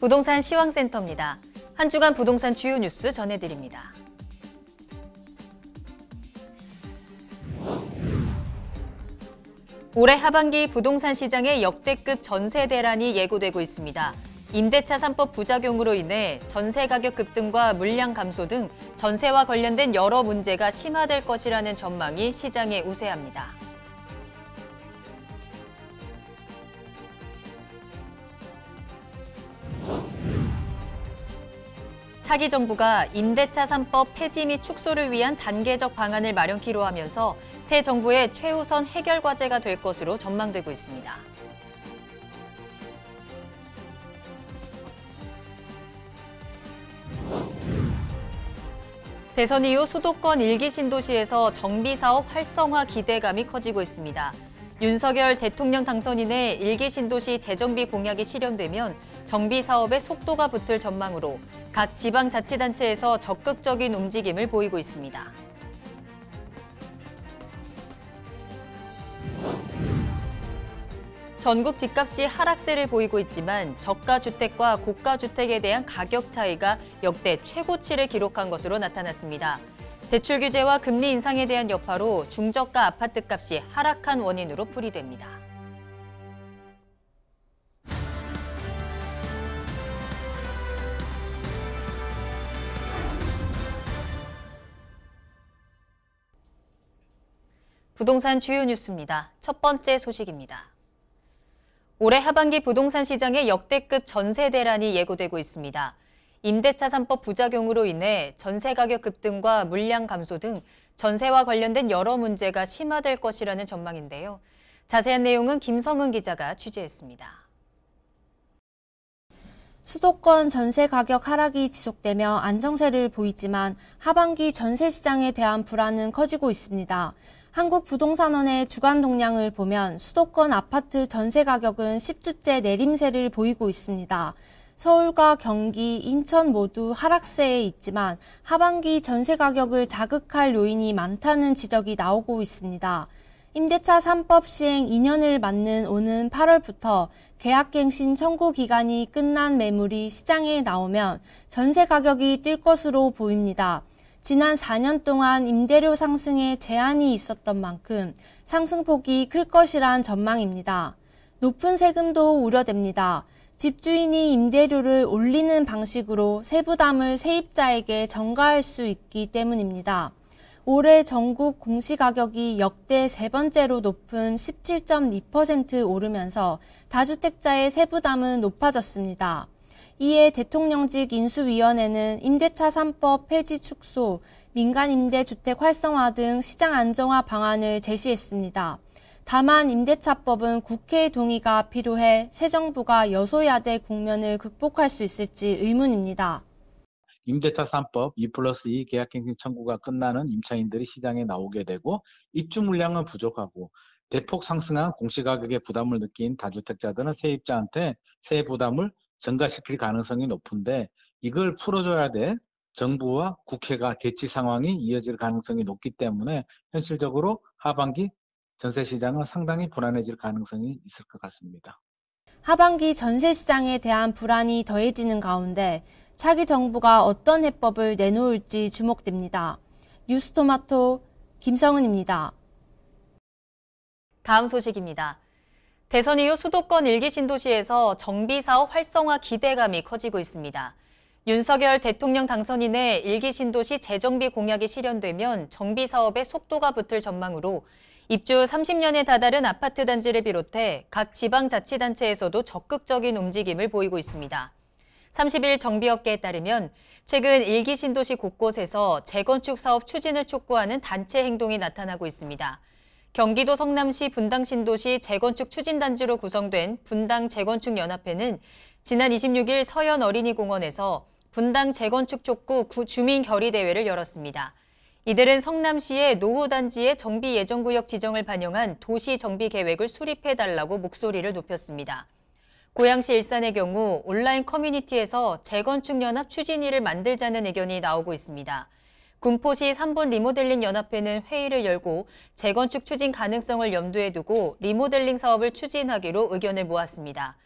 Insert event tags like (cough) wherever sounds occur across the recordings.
부동산 시황센터입니다. 한 주간 부동산 주요 뉴스 전해드립니다. 올해 하반기 부동산 시장의 역대급 전세 대란이 예고되고 있습니다. 임대차 3법 부작용으로 인해 전세 가격 급등과 물량 감소 등 전세와 관련된 여러 문제가 심화될 것이라는 전망이 시장에 우세합니다. 차기 정부가 임대차 3법 폐지 및 축소를 위한 단계적 방안을 마련키로 하면서 새 정부의 최우선 해결 과제가 될 것으로 전망되고 있습니다. 대선 이후 수도권 일기 신도시에서 정비사업 활성화 기대감이 커지고 있습니다. 윤석열 대통령 당선인의 일기 신도시 재정비 공약이 실현되면 정비 사업의 속도가 붙을 전망으로 각 지방자치단체에서 적극적인 움직임을 보이고 있습니다. 전국 집값이 하락세를 보이고 있지만 저가 주택과 고가 주택에 대한 가격 차이가 역대 최고치를 기록한 것으로 나타났습니다. 대출 규제와 금리 인상에 대한 여파로 중저가 아파트 값이 하락한 원인으로 풀이됩니다. 부동산 주요 뉴스입니다. 첫 번째 소식입니다. 올해 하반기 부동산 시장의 역대급 전세 대란이 예고되고 있습니다. 임대차 3법 부작용으로 인해 전세 가격 급등과 물량 감소 등 전세와 관련된 여러 문제가 심화될 것이라는 전망인데요. 자세한 내용은 김성은 기자가 취재했습니다. 수도권 전세 가격 하락이 지속되며 안정세를 보이지만 하반기 전세 시장에 대한 불안은 커지고 있습니다. 한국부동산원의 주간 동향을 보면 수도권 아파트 전세 가격은 10주째 내림세를 보이고 있습니다. 서울과 경기, 인천 모두 하락세에 있지만 하반기 전세 가격을 자극할 요인이 많다는 지적이 나오고 있습니다. 임대차 3법 시행 2년을 맞는 오는 8월부터 계약갱신 청구 기간이 끝난 매물이 시장에 나오면 전세 가격이 뛸 것으로 보입니다. 지난 4년 동안 임대료 상승에 제한이 있었던 만큼 상승폭이 클 것이란 전망입니다. 높은 세금도 우려됩니다. 집주인이 임대료를 올리는 방식으로 세부담을 세입자에게 전가할 수 있기 때문입니다. 올해 전국 공시가격이 역대 세 번째로 높은 17.2% 오르면서 다주택자의 세부담은 높아졌습니다. 이에 대통령직 인수위원회는 임대차 3법 폐지 축소, 민간임대주택 활성화 등 시장 안정화 방안을 제시했습니다. 다만 임대차법은 국회 동의가 필요해 새 정부가 여소야대 국면을 극복할 수 있을지 의문입니다. 임대차 3법 2 플러스 2 계약갱신 청구가 끝나는 임차인들이 시장에 나오게 되고 입주 물량은 부족하고 대폭 상승한 공시가격에 부담을 느낀 다주택자들은 세입자한테 세의 부담을 증가시킬 가능성이 높은데 이걸 풀어줘야 될 정부와 국회가 대치 상황이 이어질 가능성이 높기 때문에 현실적으로 하반기 전세 시장은 상당히 불안해질 가능성이 있을 것 같습니다. 하반기 전세 시장에 대한 불안이 더해지는 가운데 차기 정부가 어떤 해법을 내놓을지 주목됩니다. 뉴스토마토 김성은입니다. 다음 소식입니다. 대선 이후 수도권 일기 신도시에서 정비사업 활성화 기대감이 커지고 있습니다. 윤석열 대통령 당선인의 일기 신도시 재정비 공약이 실현되면 정비사업에 속도가 붙을 전망으로 입주 30년에 다다른 아파트 단지를 비롯해 각 지방자치단체에서도 적극적인 움직임을 보이고 있습니다. 30일 정비업계에 따르면 최근 일기 신도시 곳곳에서 재건축 사업 추진을 촉구하는 단체 행동이 나타나고 있습니다. 경기도 성남시 분당 신도시 재건축 추진단지로 구성된 분당 재건축 연합회는 지난 26일 서현 어린이공원에서 분당 재건축 촉구 주민 결의 대회를 열었습니다. 이들은 성남시의 노후단지의 정비 예정구역 지정을 반영한 도시정비계획을 수립해달라고 목소리를 높였습니다. 고양시 일산의 경우 온라인 커뮤니티에서 재건축연합 추진위를 만들자는 의견이 나오고 있습니다. 군포시 3번 리모델링 연합회는 회의를 열고 재건축 추진 가능성을 염두에 두고 리모델링 사업을 추진하기로 의견을 모았습니다.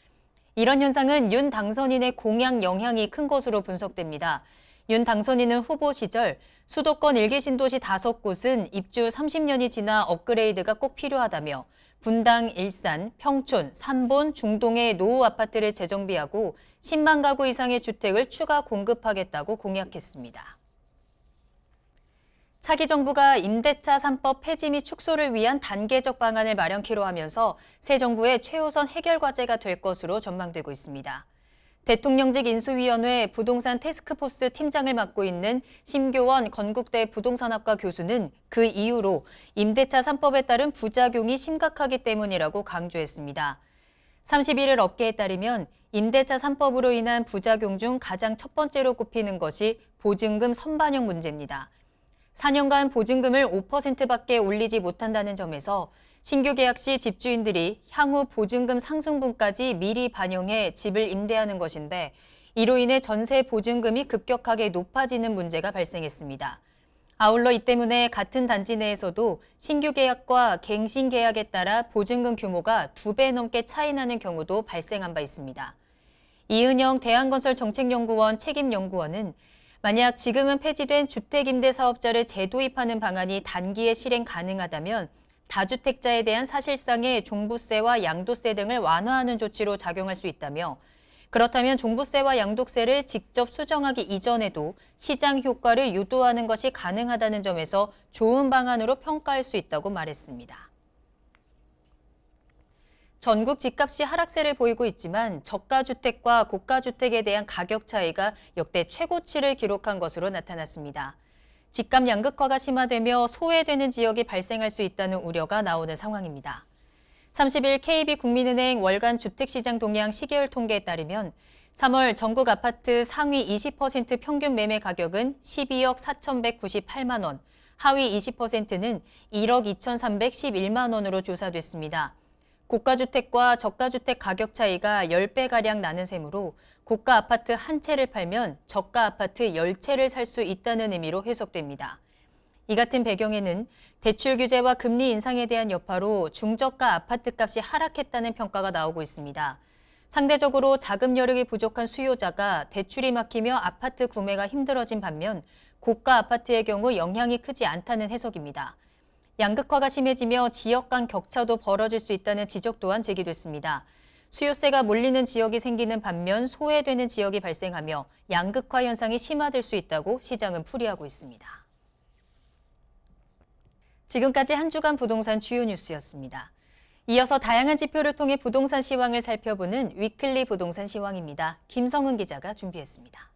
이런 현상은 윤 당선인의 공약 영향이 큰 것으로 분석됩니다. 윤 당선인은 후보 시절 수도권 일개 신도시 다섯 곳은 입주 30년이 지나 업그레이드가 꼭 필요하다며 분당, 일산, 평촌, 삼본, 중동의 노후 아파트를 재정비하고 10만 가구 이상의 주택을 추가 공급하겠다고 공약했습니다. 차기 정부가 임대차 3법 폐지 및 축소를 위한 단계적 방안을 마련키로 하면서 새 정부의 최우선 해결 과제가 될 것으로 전망되고 있습니다. 대통령직 인수위원회 부동산 테스크포스 팀장을 맡고 있는 심교원 건국대 부동산학과 교수는 그 이유로 임대차 3법에 따른 부작용이 심각하기 때문이라고 강조했습니다. 31일 업계에 따르면 임대차 3법으로 인한 부작용 중 가장 첫 번째로 꼽히는 것이 보증금 선반영 문제입니다. 4년간 보증금을 5%밖에 올리지 못한다는 점에서 신규 계약 시 집주인들이 향후 보증금 상승분까지 미리 반영해 집을 임대하는 것인데 이로 인해 전세 보증금이 급격하게 높아지는 문제가 발생했습니다. 아울러 이 때문에 같은 단지 내에서도 신규 계약과 갱신 계약에 따라 보증금 규모가 두 배 넘게 차이나는 경우도 발생한 바 있습니다. 이은영 대한건설 정책연구원 책임연구원은 만약 지금은 폐지된 주택임대사업자를 재도입하는 방안이 단기에 실행 가능하다면 다주택자에 대한 사실상의 종부세와 양도세 등을 완화하는 조치로 작용할 수 있다며 그렇다면 종부세와 양도세를 직접 수정하기 이전에도 시장 효과를 유도하는 것이 가능하다는 점에서 좋은 방안으로 평가할 수 있다고 말했습니다. 전국 집값이 하락세를 보이고 있지만 저가주택과 고가주택에 대한 가격 차이가 역대 최고치를 기록한 것으로 나타났습니다. 집값 양극화가 심화되며 소외되는 지역이 발생할 수 있다는 우려가 나오는 상황입니다. 30일 KB국민은행 월간 주택시장 동향 1 0개 통계에 따르면 3월 전국 아파트 상위 20% 평균 매매 가격은 12억 4,198만 원, 하위 20%는 1억 2,311만 원으로 조사됐습니다. 고가주택과 저가주택 가격 차이가 10배가량 나는 셈으로 고가 아파트 한 채를 팔면 저가 아파트 10채를 살 수 있다는 의미로 해석됩니다. 이 같은 배경에는 대출 규제와 금리 인상에 대한 여파로 중저가 아파트 값이 하락했다는 평가가 나오고 있습니다. 상대적으로 자금 여력이 부족한 수요자가 대출이 막히며 아파트 구매가 힘들어진 반면 고가 아파트의 경우 영향이 크지 않다는 해석입니다. 양극화가 심해지며 지역 간 격차도 벌어질 수 있다는 지적 또한 제기됐습니다. 수요세가 몰리는 지역이 생기는 반면 소외되는 지역이 발생하며 양극화 현상이 심화될 수 있다고 시장은 풀이하고 있습니다. 지금까지 한 주간 부동산 주요 뉴스였습니다. 이어서 다양한 지표를 통해 부동산 시황을 살펴보는 위클리 부동산 시황입니다. 김성은 기자가 준비했습니다.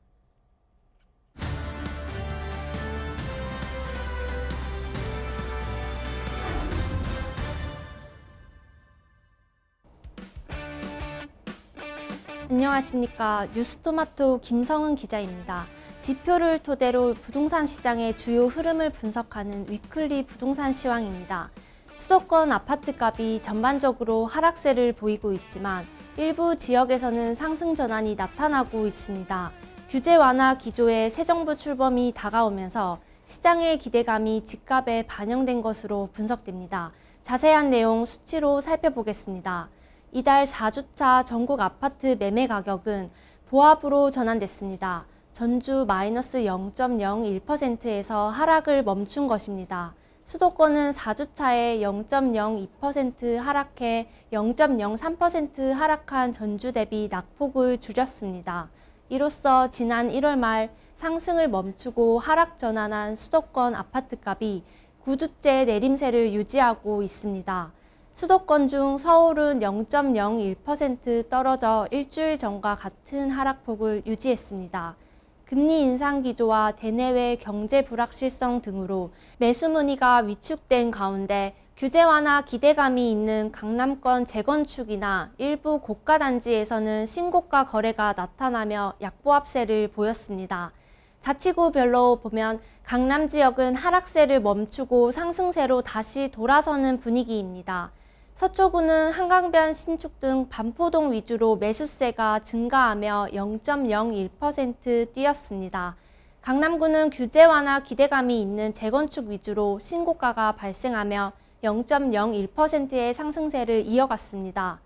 안녕하십니까 뉴스토마토 김성은 기자입니다. 지표를 토대로 부동산 시장의 주요 흐름을 분석하는 위클리 부동산 시황입니다. 수도권 아파트값이 전반적으로 하락세를 보이고 있지만 일부 지역에서는 상승 전환이 나타나고 있습니다. 규제 완화 기조의 새 정부 출범이 다가오면서 시장의 기대감이 집값에 반영된 것으로 분석됩니다. 자세한 내용 수치로 살펴보겠습니다. 이달 4주차 전국 아파트 매매 가격은 보합으로 전환됐습니다. 전주 마이너스 0.01%에서 하락을 멈춘 것입니다. 수도권은 4주차에 0.02% 하락해 0.03% 하락한 전주 대비 낙폭을 줄였습니다. 이로써 지난 1월 말 상승을 멈추고 하락 전환한 수도권 아파트값이 9주째 내림세를 유지하고 있습니다. 수도권 중 서울은 0.01% 떨어져 일주일 전과 같은 하락폭을 유지했습니다. 금리 인상 기조와 대내외 경제 불확실성 등으로 매수 문의가 위축된 가운데 규제 완화 기대감이 있는 강남권 재건축이나 일부 고가 단지에서는 신고가 거래가 나타나며 약보합세를 보였습니다. 자치구별로 보면 강남 지역은 하락세를 멈추고 상승세로 다시 돌아서는 분위기입니다. 서초구는 한강변 신축 등 반포동 위주로 매수세가 증가하며 0.01% 뛰었습니다. 강남구는 규제 완화 기대감이 있는 재건축 위주로 신고가가 발생하며 0.01%의 상승세를 이어갔습니다.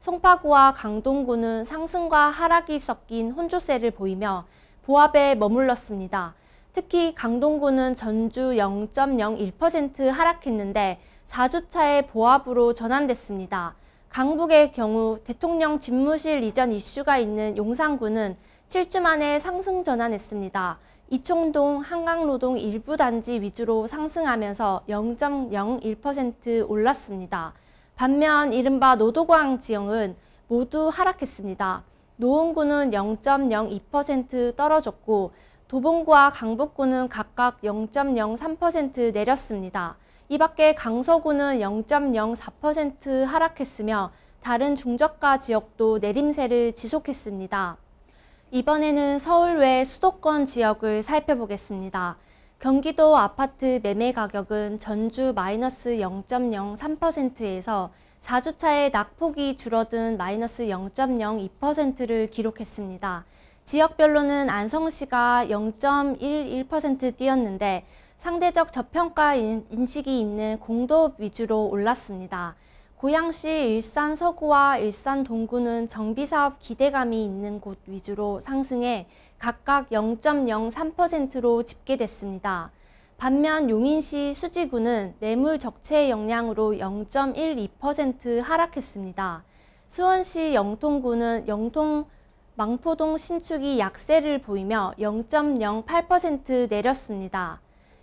송파구와 강동구는 상승과 하락이 섞인 혼조세를 보이며 보합에 머물렀습니다. 특히 강동구는 전주 0.01% 하락했는데 4주차의 보합으로 전환됐습니다. 강북의 경우 대통령 집무실 이전 이슈가 있는 용산구는 7주 만에 상승 전환했습니다. 이총동 한강로동 일부 단지 위주로 상승하면서 0.01% 올랐습니다. 반면 이른바 노도광 지형은 모두 하락했습니다. 노원구는 0.02% 떨어졌고 도봉구와 강북구는 각각 0.03% 내렸습니다. 이 밖에 강서구는 0.04% 하락했으며 다른 중저가 지역도 내림세를 지속했습니다. 이번에는 서울 외 수도권 지역을 살펴보겠습니다. 경기도 아파트 매매 가격은 전주 마이너스 0.03%에서 4주차에 낙폭이 줄어든 마이너스 0.02%를 기록했습니다. 지역별로는 안성시가 0.11% 뛰었는데 상대적 저평가 인식이 있는 공도읍 위주로 올랐습니다. 고양시 일산 서구와 일산 동구는 정비사업 기대감이 있는 곳 위주로 상승해 각각 0.03%로 집계됐습니다. 반면 용인시 수지구는 뇌물 적체 역량으로0.12% 하락했습니다. 수원시 영통구는 영통 망포동 신축이 약세를 보이며 0.08% 내렸습니다.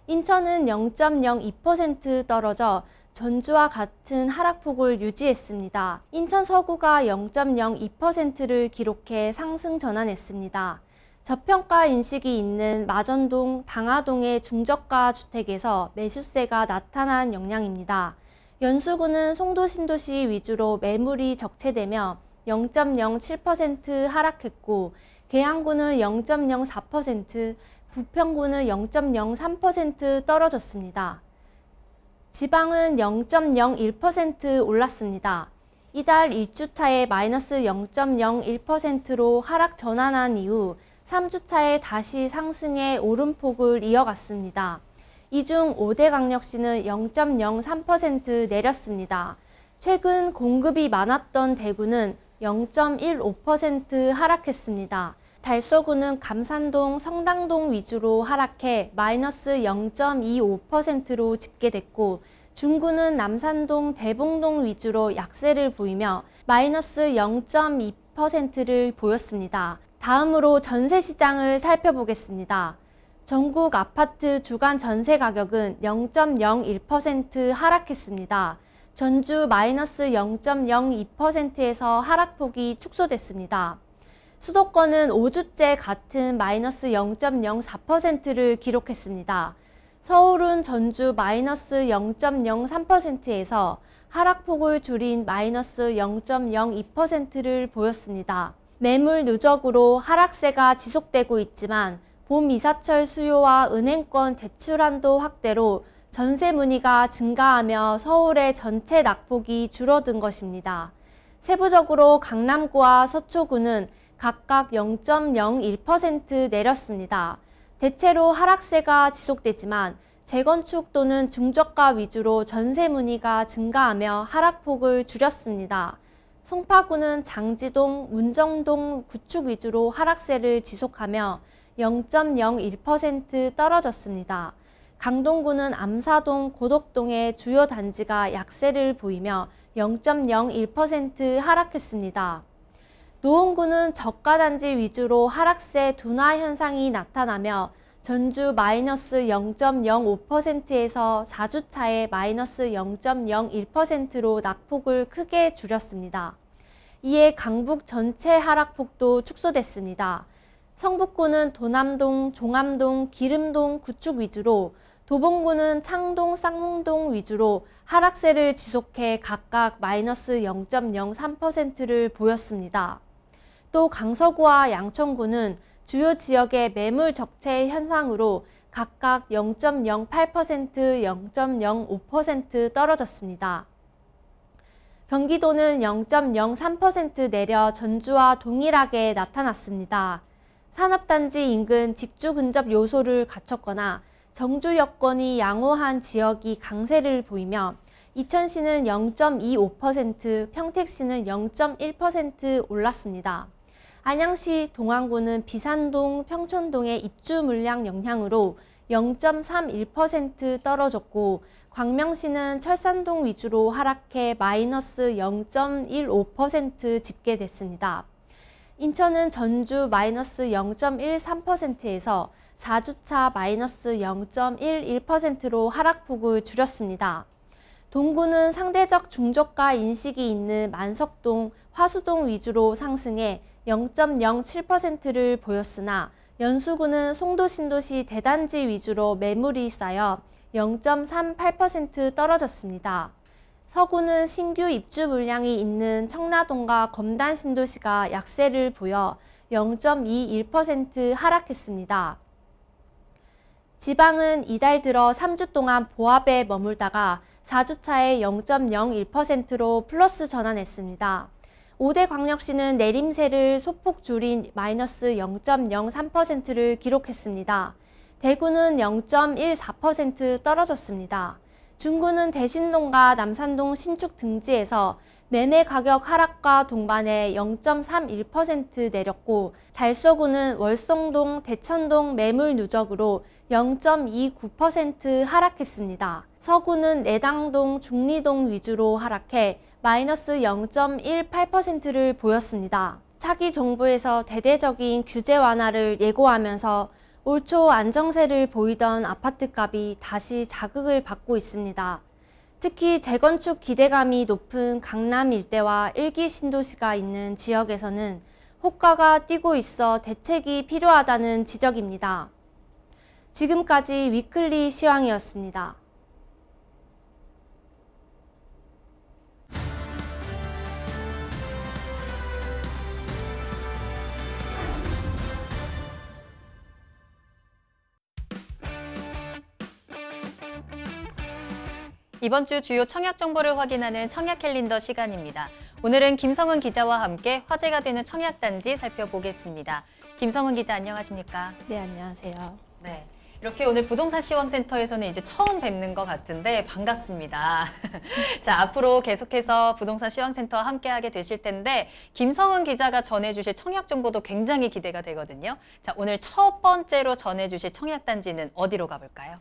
인천은 0.02% 떨어져 전주와 같은 하락폭을 유지했습니다. 인천 서구가 0.02%를 기록해 상승 전환했습니다. 저평가 인식이 있는 마전동, 당하동의 중저가 주택에서 매수세가 나타난 영향입니다. 연수구는 송도 신도시 위주로 매물이 적체되며 0.07% 하락했고 계양구는 0.04%, 부평구는 0.03% 떨어졌습니다. 지방은 0.01% 올랐습니다. 이달 1주차에 마이너스 0.01%로 하락 전환한 이후 3주차에 다시 상승의 오름폭을 이어갔습니다. 이 중 5대 강력시는 0.03% 내렸습니다. 최근 공급이 많았던 대구는 0.15% 하락했습니다. 달서구는 감산동, 성당동 위주로 하락해 마이너스 0.25%로 집계됐고 중구는 남산동, 대봉동 위주로 약세를 보이며 마이너스 0.2%를 보였습니다. 다음으로 전세 시장을 살펴보겠습니다. 전국 아파트 주간 전세 가격은 0.01% 하락했습니다. 전주 마이너스 0.02%에서 하락폭이 축소됐습니다. 수도권은 5주째 같은 마이너스 0.04%를 기록했습니다. 서울은 전주 마이너스 0.03%에서 하락폭을 줄인 마이너스 0.02%를 보였습니다. 매물 누적으로 하락세가 지속되고 있지만 봄 이사철 수요와 은행권 대출 한도 확대로 전세 문의가 증가하며 서울의 전체 낙폭이 줄어든 것입니다. 세부적으로 강남구와 서초구는 각각 0.01% 내렸습니다. 대체로 하락세가 지속되지만 재건축 또는 중저가 위주로 전세 문의가 증가하며 하락폭을 줄였습니다. 송파구는 장지동, 문정동 구축 위주로 하락세를 지속하며 0.01% 떨어졌습니다. 강동구는 암사동, 고덕동의 주요 단지가 약세를 보이며 0.01% 하락했습니다. 노원구는 저가단지 위주로 하락세 둔화 현상이 나타나며 전주 마이너스 0.05%에서 4주차에 마이너스 0.01%로 낙폭을 크게 줄였습니다. 이에 강북 전체 하락폭도 축소됐습니다. 성북구는 도남동, 종암동, 기름동 구축 위주로 도봉구는 창동, 쌍문동 위주로 하락세를 지속해 각각 마이너스 0.03%를 보였습니다. 또 강서구와 양천구는 주요 지역의 매물 적체 현상으로 각각 0.08%, 0.05% 떨어졌습니다. 경기도는 0.03% 내려 전주와 동일하게 나타났습니다. 산업단지 인근 직주 근접 요소를 갖췄거나 정주 여건이 양호한 지역이 강세를 보이며 이천시는 0.25%, 평택시는 0.1% 올랐습니다. 안양시 동안구는 비산동, 평촌동의 입주 물량 영향으로 0.31% 떨어졌고 광명시는 철산동 위주로 하락해 마이너스 0.15% 집계됐습니다. 인천은 전주 마이너스 0.13%에서 4주차 마이너스 0.11%로 하락폭을 줄였습니다. 동구는 상대적 중저가 인식이 있는 만석동, 화수동 위주로 상승해 0.07%를 보였으나 연수구는 송도 신도시 대단지 위주로 매물이 쌓여 0.38% 떨어졌습니다. 서구는 신규 입주 물량이 있는 청라동과 검단 신도시가 약세를 보여 0.21% 하락했습니다. 지방은 이달 들어 3주 동안 보합에 머물다가 4주차에 0.01%로 플러스 전환했습니다. 오대 광역시는 내림세를 소폭 줄인 마이너스 0.03%를 기록했습니다. 대구는 0.14% 떨어졌습니다. 중구는 대신동과 남산동 신축 등지에서 매매 가격 하락과 동반해 0.31% 내렸고 달서구는 월성동, 대천동 매물 누적으로 0.29% 하락했습니다. 서구는 내당동, 중리동 위주로 하락해 마이너스 0.18%를 보였습니다. 차기 정부에서 대대적인 규제 완화를 예고하면서 올초 안정세를 보이던 아파트값이 다시 자극을 받고 있습니다. 특히 재건축 기대감이 높은 강남 일대와 일기 신도시가 있는 지역에서는 호가가 뛰고 있어 대책이 필요하다는 지적입니다. 지금까지 위클리 시황이었습니다. 이번 주 주요 청약 정보를 확인하는 청약 캘린더 시간입니다. 오늘은 김성은 기자와 함께 화제가 되는 청약단지 살펴보겠습니다. 김성은 기자 안녕하십니까? 네, 안녕하세요. 네. 이렇게 오늘 부동산 시황센터에서는 이제 처음 뵙는 것 같은데 반갑습니다. (laughs) 자, 앞으로 계속해서 부동산 시황센터와 함께하게 되실 텐데 김성은 기자가 전해주실 청약 정보도 굉장히 기대가 되거든요. 자, 오늘 첫 번째로 전해주실 청약단지는 어디로 가볼까요?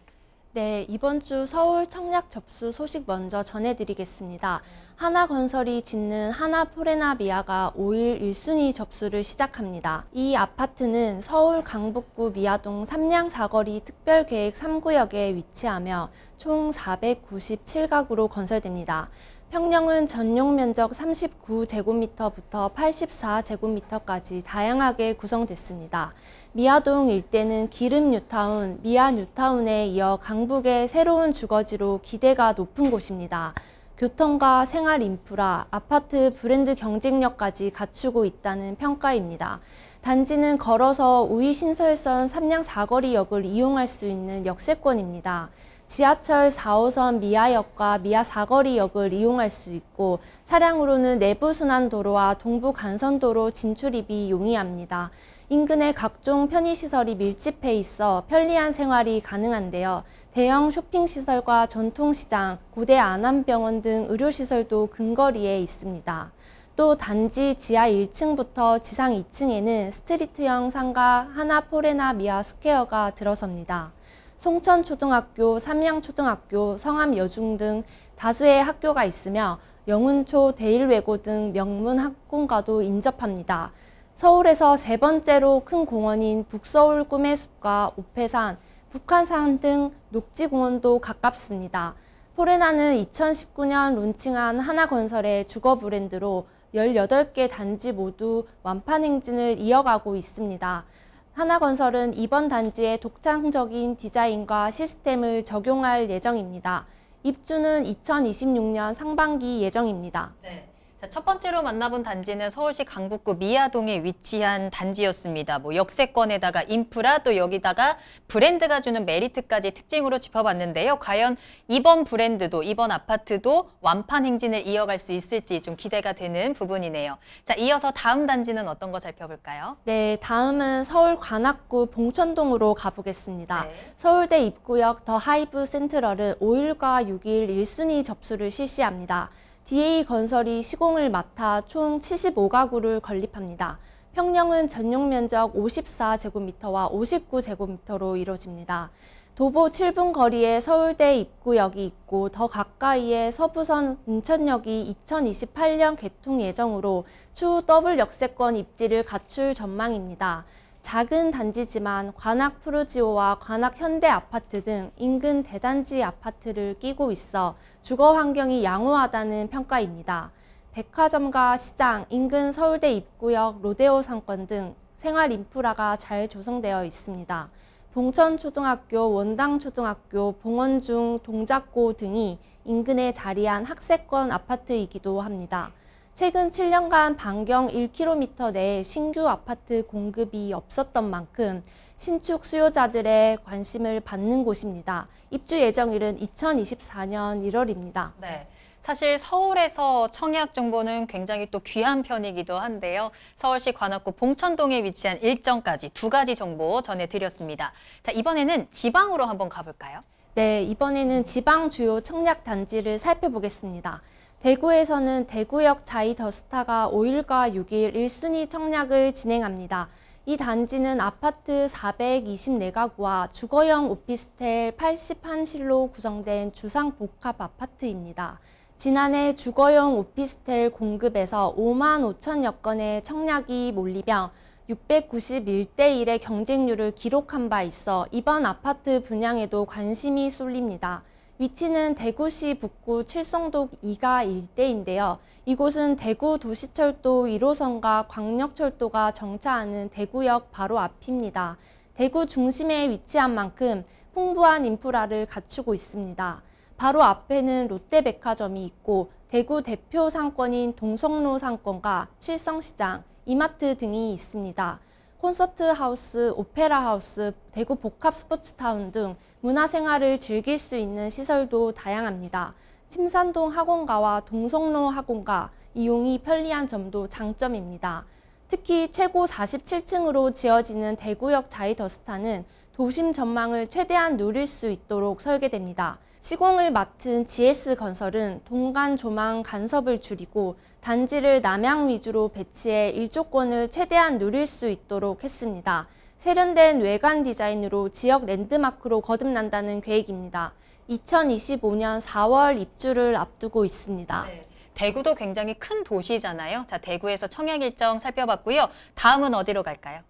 네, 이번 주 서울 청약 접수 소식 먼저 전해드리겠습니다. 하나건설이 짓는 하나포레나미아가 5일 1순위 접수를 시작합니다. 이 아파트는 서울 강북구 미아동 삼양사거리 특별계획 3구역에 위치하며 총 497가구로 건설됩니다. 평형은 전용 면적 39제곱미터부터 84제곱미터까지 다양하게 구성됐습니다. 미아동 일대는 기름 뉴타운, 미아 뉴타운에 이어 강북의 새로운 주거지로 기대가 높은 곳입니다. 교통과 생활 인프라, 아파트 브랜드 경쟁력까지 갖추고 있다는 평가입니다. 단지는 걸어서 우이 신설선 삼양 사거리역을 이용할 수 있는 역세권입니다. 지하철 4호선 미아역과 미아사거리역을 이용할 수 있고 차량으로는 내부순환도로와 동부간선도로 진출입이 용이합니다. 인근에 각종 편의시설이 밀집해 있어 편리한 생활이 가능한데요. 대형 쇼핑시설과 전통시장, 고대 안암병원 등 의료시설도 근거리에 있습니다. 또 단지 지하 1층부터 지상 2층에는 스트리트형 상가 하나 포레나 미아 스퀘어가 들어섭니다. 송천초등학교, 삼양초등학교, 성암여중 등 다수의 학교가 있으며 영운초, 대일외고 등 명문 학군과도 인접합니다. 서울에서 세 번째로 큰 공원인 북서울 꿈의 숲과 오페산, 북한산 등 녹지공원도 가깝습니다. 포레나는 2019년 론칭한 하나건설의 주거 브랜드로 18개 단지 모두 완판 행진을 이어가고 있습니다. 하나건설은 이번 단지에 독창적인 디자인과 시스템을 적용할 예정입니다. 입주는 2026년 상반기 예정입니다. 네. 자, 첫 번째로 만나본 단지는 서울시 강북구 미아동에 위치한 단지였습니다. 뭐 역세권에다가 인프라 또 여기다가 브랜드가 주는 메리트까지 특징으로 짚어봤는데요. 과연 이번 브랜드도 이번 아파트도 완판 행진을 이어갈 수 있을지 좀 기대가 되는 부분이네요. 자, 이어서 다음 단지는 어떤 거 살펴볼까요? 네, 다음은 서울 관악구 봉천동으로 가보겠습니다. 네. 서울대 입구역 더 하이브 센트럴은 5일과 6일 1순위 접수를 실시합니다. DA건설이 시공을 맡아 총 75가구를 건립합니다. 평형은 전용 면적 54제곱미터와 59제곱미터로 이루어집니다. 도보 7분 거리에 서울대 입구역이 있고 더 가까이에 서부선 인천역이 2028년 개통 예정으로 추후 더블 역세권 입지를 갖출 전망입니다. 작은 단지지만 관악 푸르지오와 관악 현대 아파트 등 인근 대단지 아파트를 끼고 있어 주거 환경이 양호하다는 평가입니다. 백화점과 시장, 인근 서울대 입구역, 로데오 상권 등 생활 인프라가 잘 조성되어 있습니다. 봉천초등학교, 원당초등학교, 봉원중, 동작고 등이 인근에 자리한 학세권 아파트이기도 합니다. 최근 7년간 반경 1km 내에 신규 아파트 공급이 없었던 만큼 신축 수요자들의 관심을 받는 곳입니다. 입주 예정일은 2024년 1월입니다. 네. 사실 서울에서 청약 정보는 굉장히 또 귀한 편이기도 한데요. 서울시 관악구 봉천동에 위치한 일정까지 두 가지 정보 전해드렸습니다. 자, 이번에는 지방으로 한번 가볼까요? 네, 이번에는 지방 주요 청약 단지를 살펴보겠습니다. 대구에서는 대구역 자이더스타가 5일과 6일 1순위 청약을 진행합니다. 이 단지는 아파트 424가구와 주거형 오피스텔 81실로 구성된 주상복합 아파트입니다. 지난해 주거형 오피스텔 공급에서 5만 5천여 건의 청약이 몰리며 691대 1의 경쟁률을 기록한 바 있어 이번 아파트 분양에도 관심이 쏠립니다. 위치는 대구시 북구 칠성동 2가 일대인데요. 이곳은 대구 도시철도 1호선과 광역철도가 정차하는 대구역 바로 앞입니다. 대구 중심에 위치한 만큼 풍부한 인프라를 갖추고 있습니다. 바로 앞에는 롯데백화점이 있고 대구 대표 상권인 동성로 상권과 칠성시장, 이마트 등이 있습니다. 콘서트 하우스, 오페라 하우스, 대구 복합 스포츠타운 등 문화생활을 즐길 수 있는 시설도 다양합니다. 침산동 학원가와 동성로 학원가 이용이 편리한 점도 장점입니다. 특히 최고 47층으로 지어지는 대구역 자이더스타는 도심 전망을 최대한 누릴 수 있도록 설계됩니다. 시공을 맡은 GS건설은 동간 조망 간섭을 줄이고 단지를 남향 위주로 배치해 일조권을 최대한 누릴 수 있도록 했습니다. 세련된 외관 디자인으로 지역 랜드마크로 거듭난다는 계획입니다. 2025년 4월 입주를 앞두고 있습니다. 네. 대구도 굉장히 큰 도시잖아요. 자, 대구에서 청약 일정 살펴봤고요. 다음은 어디로 갈까요?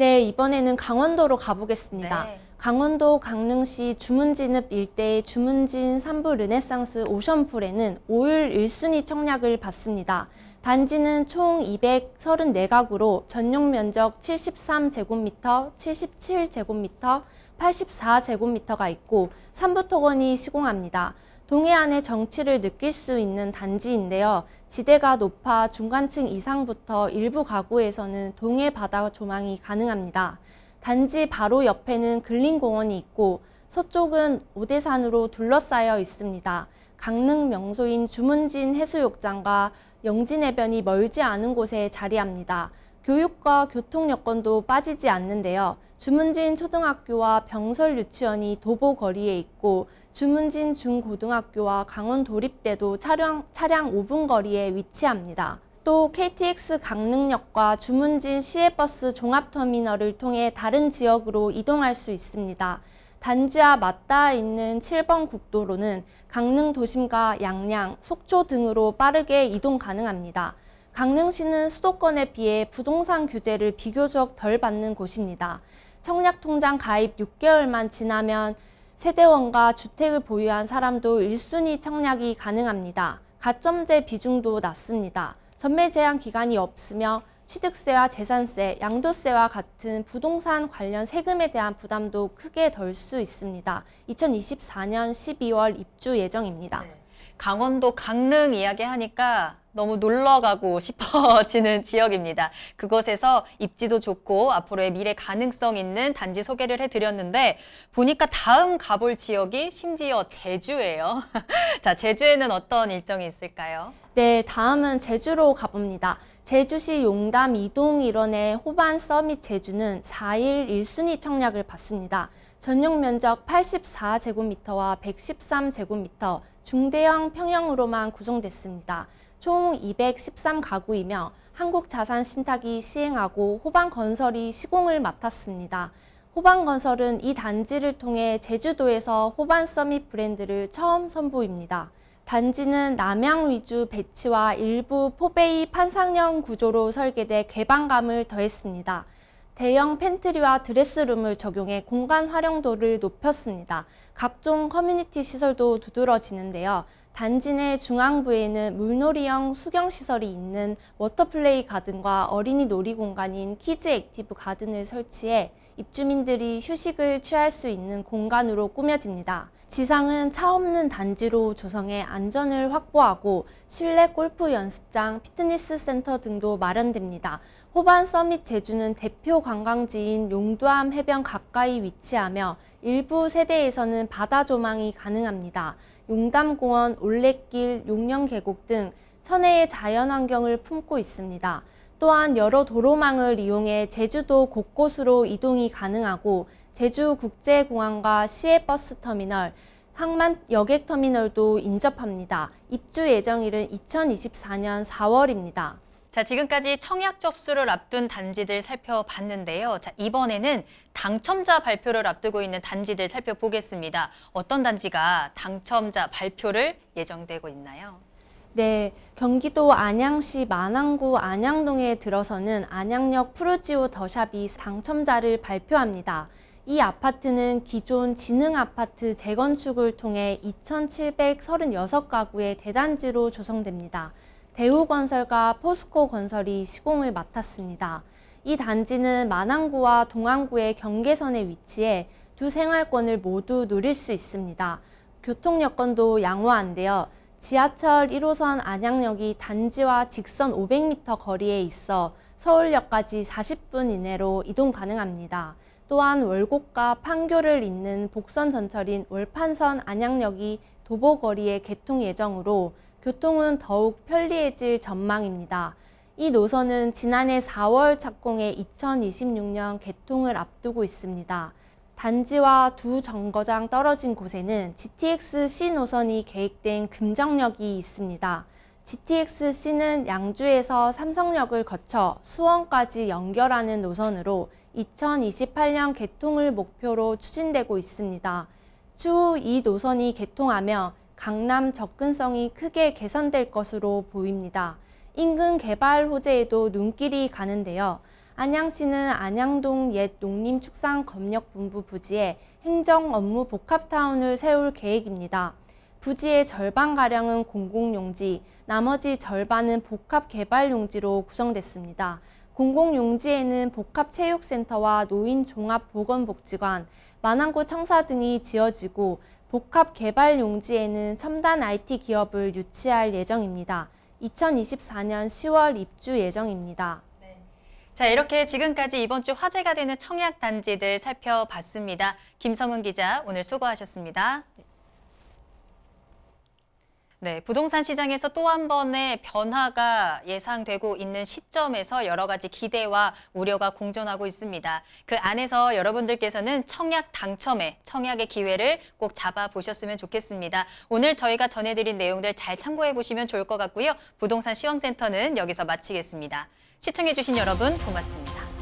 네, 이번에는 강원도로 가보겠습니다. 네. 강원도 강릉시 주문진읍 일대의 주문진 3부 르네상스 오션폴에는 5일 1순위 청약을 받습니다. 단지는 총 234가구로 전용 면적 73제곱미터, 77제곱미터, 84제곱미터가 있고 3부 토건이 시공합니다. 동해안의 정치를 느낄 수 있는 단지인데요. 지대가 높아 중간층 이상부터 일부 가구에서는 동해 바다 조망이 가능합니다. 단지 바로 옆에는 근린공원이 있고 서쪽은 오대산으로 둘러싸여 있습니다. 강릉 명소인 주문진 해수욕장과 영진해변이 멀지 않은 곳에 자리합니다. 교육과 교통 여건도 빠지지 않는데요. 주문진 초등학교와 병설 유치원이 도보 거리에 있고 주문진 중고등학교와 강원 도립대도 차량, 차량 5분 거리에 위치합니다. 또 KTX 강릉역과 주문진 시외버스 종합터미널을 통해 다른 지역으로 이동할 수 있습니다. 단지와 맞닿아 있는 7번 국도로는 강릉 도심과 양양, 속초 등으로 빠르게 이동 가능합니다. 강릉시는 수도권에 비해 부동산 규제를 비교적 덜 받는 곳입니다. 청약통장 가입 6개월만 지나면 세대원과 주택을 보유한 사람도 1순위 청약이 가능합니다. 가점제 비중도 낮습니다. 전매 제한 기간이 없으며 취득세와 재산세, 양도세와 같은 부동산 관련 세금에 대한 부담도 크게 덜 수 있습니다. 2024년 12월 입주 예정입니다. 네. 강원도 강릉 이야기하니까 너무 놀러 가고 (laughs) 싶어지는 지역입니다. 그곳에서 입지도 좋고 앞으로의 미래 가능성 있는 단지 소개를 해드렸는데 보니까 다음 가볼 지역이 심지어 제주예요. (laughs) 자, 제주에는 어떤 일정이 있을까요? 네, 다음은 제주로 가봅니다. 제주시 용담 이동 일원의 호반 서밋 제주는 4일 1순위 청약을 받습니다. 전용 면적 84제곱미터와 113제곱미터, 중대형 평형으로만 구성됐습니다. 총 213가구이며 한국자산신탁이 시행하고 호반건설이 시공을 맡았습니다. 호반건설은 이 단지를 통해 제주도에서 호반 서밋 브랜드를 처음 선보입니다. 단지는 남양 위주 배치와 일부 포베이 판상형 구조로 설계돼 개방감을 더했습니다. 대형 팬트리와 드레스룸을 적용해 공간 활용도를 높였습니다. 각종 커뮤니티 시설도 두드러지는데요. 단지 내 중앙부에는 물놀이형 수경시설이 있는 워터플레이 가든과 어린이 놀이공간인 키즈 액티브 가든을 설치해 입주민들이 휴식을 취할 수 있는 공간으로 꾸며집니다. 지상은 차 없는 단지로 조성해 안전을 확보하고 실내 골프 연습장, 피트니스 센터 등도 마련됩니다. 호반 서밋 제주는 대표 관광지인 용두암 해변 가까이 위치하며 일부 세대에서는 바다 조망이 가능합니다. 용담공원, 올레길, 용령계곡 등 천혜의 자연환경을 품고 있습니다. 또한 여러 도로망을 이용해 제주도 곳곳으로 이동이 가능하고 제주국제공항과 시외버스터미널, 항만 여객터미널도 인접합니다. 입주 예정일은 2024년 4월입니다. 자, 지금까지 청약 접수를 앞둔 단지들 살펴봤는데요. 자, 이번에는 당첨자 발표를 앞두고 있는 단지들 살펴보겠습니다. 어떤 단지가 당첨자 발표를 예정되고 있나요? 네, 경기도 안양시 만안구 안양동에 들어서는 안양역 푸르지오 더샵이 당첨자를 발표합니다. 이 아파트는 기존 지능 아파트 재건축을 통해 2,736가구의 대단지로 조성됩니다. 대우건설과 포스코건설이 시공을 맡았습니다. 이 단지는 만안구와 동안구의 경계선에 위치해 두 생활권을 모두 누릴 수 있습니다. 교통 여건도 양호한데요. 지하철 1호선 안양역이 단지와 직선 500m 거리에 있어 서울역까지 40분 이내로 이동 가능합니다. 또한 월곡과 판교를 잇는 복선 전철인 월판선 안양역이 도보거리에 개통 예정으로 교통은 더욱 편리해질 전망입니다. 이 노선은 지난해 4월 착공해 2026년 개통을 앞두고 있습니다. 단지와 두 정거장 떨어진 곳에는 GTX-C 노선이 계획된 금정역이 있습니다. GTX-C는 양주에서 삼성역을 거쳐 수원까지 연결하는 노선으로 2028년 개통을 목표로 추진되고 있습니다. 추후 이 노선이 개통하며 강남 접근성이 크게 개선될 것으로 보입니다. 인근 개발 호재에도 눈길이 가는데요. 안양시는 안양동 옛 농림축산검역본부 부지에 행정 업무 복합타운을 세울 계획입니다. 부지의 절반가량은 공공용지, 나머지 절반은 복합개발용지로 구성됐습니다. 공공용지에는 복합체육센터와 노인종합보건복지관, 만안구 청사 등이 지어지고 복합 개발 용지에는 첨단 IT 기업을 유치할 예정입니다. 2024년 10월 입주 예정입니다. 네. 자, 이렇게 지금까지 이번 주 화제가 되는 청약 단지들 살펴봤습니다. 김성은 기자, 오늘 수고하셨습니다. 네, 부동산 시장에서 또 한 번의 변화가 예상되고 있는 시점에서 여러 가지 기대와 우려가 공존하고 있습니다. 그 안에서 여러분들께서는 청약 당첨에 청약의 기회를 꼭 잡아보셨으면 좋겠습니다. 오늘 저희가 전해드린 내용들 잘 참고해보시면 좋을 것 같고요. 부동산 시황센터는 여기서 마치겠습니다. 시청해주신 여러분 고맙습니다.